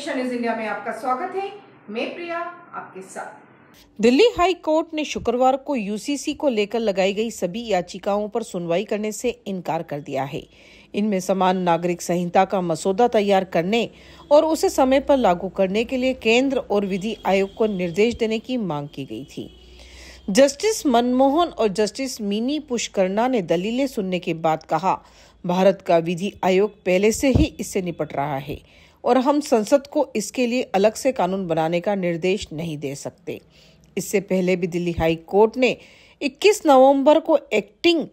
education is India में आपका स्वागत है मैं प्रिया आपके साथ दिल्ली हाई कोर्ट ने शुक्रवार को यूसीसी को लेकर लगाई गई सभी याचिकाओं पर सुनवाई करने से इनकार कर दिया है इनमें समान नागरिक संहिता का मसौदा तैयार करने और उसे समय पर लागू करने के लिए केंद्र और विधि आयोग को निर्देश देने की मांग की गई थी जस्टिस मनमोहन और जस्टिस मिनी पुष्करणा ने दलीलें सुनने के बाद कहा भारत का विधि आयोग पहले से ही इससे निपट रहा है और हम संसद को इसके लिए अलग से कानून बनाने का निर्देश नहीं दे सकते इससे पहले भी दिल्ली हाई कोर्ट ने 21 नवंबर को एक्टिंग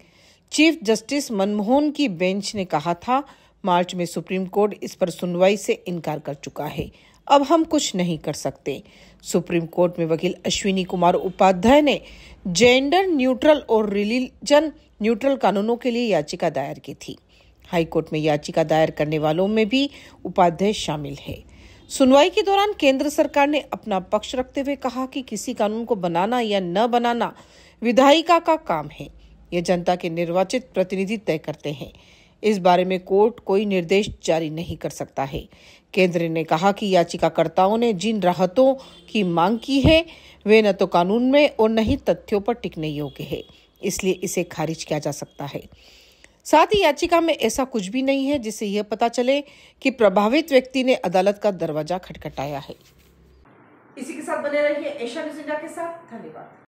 चीफ जस्टिस मनमोहन की बेंच ने कहा था मार्च में सुप्रीम कोर्ट इस पर सुनवाई से इनकार कर चुका है अब हम कुछ नहीं कर सकते सुप्रीम कोर्ट में वकील अश्विनी कुमार उपाध्याय ने जेंडर न्यूट्रल और रिलीजन न्यूट्रल कानूनों के लिए याचिका दायर की थी हाईकोर्ट में याचिका दायर करने वालों में भी उपाध्यक्ष शामिल है सुनवाई के दौरान केंद्र सरकार ने अपना पक्ष रखते हुए कहा कि किसी कानून को बनाना या न बनाना विधायिका का काम है यह जनता के निर्वाचित प्रतिनिधि तय करते हैं इस बारे में कोर्ट कोई निर्देश जारी नहीं कर सकता है केंद्र ने कहा कि याचिकाकर्ताओं ने जिन राहतों की मांग की है वे न तो कानून में और न ही तथ्यों पर टिकने योग्य है इसलिए इसे खारिज किया जा सकता है साथ ही याचिका में ऐसा कुछ भी नहीं है जिससे यह पता चले कि प्रभावित व्यक्ति ने अदालत का दरवाजा खटखटाया है इसी के साथ बने रहिए एशिया न्यूज इंडिया के साथ धन्यवाद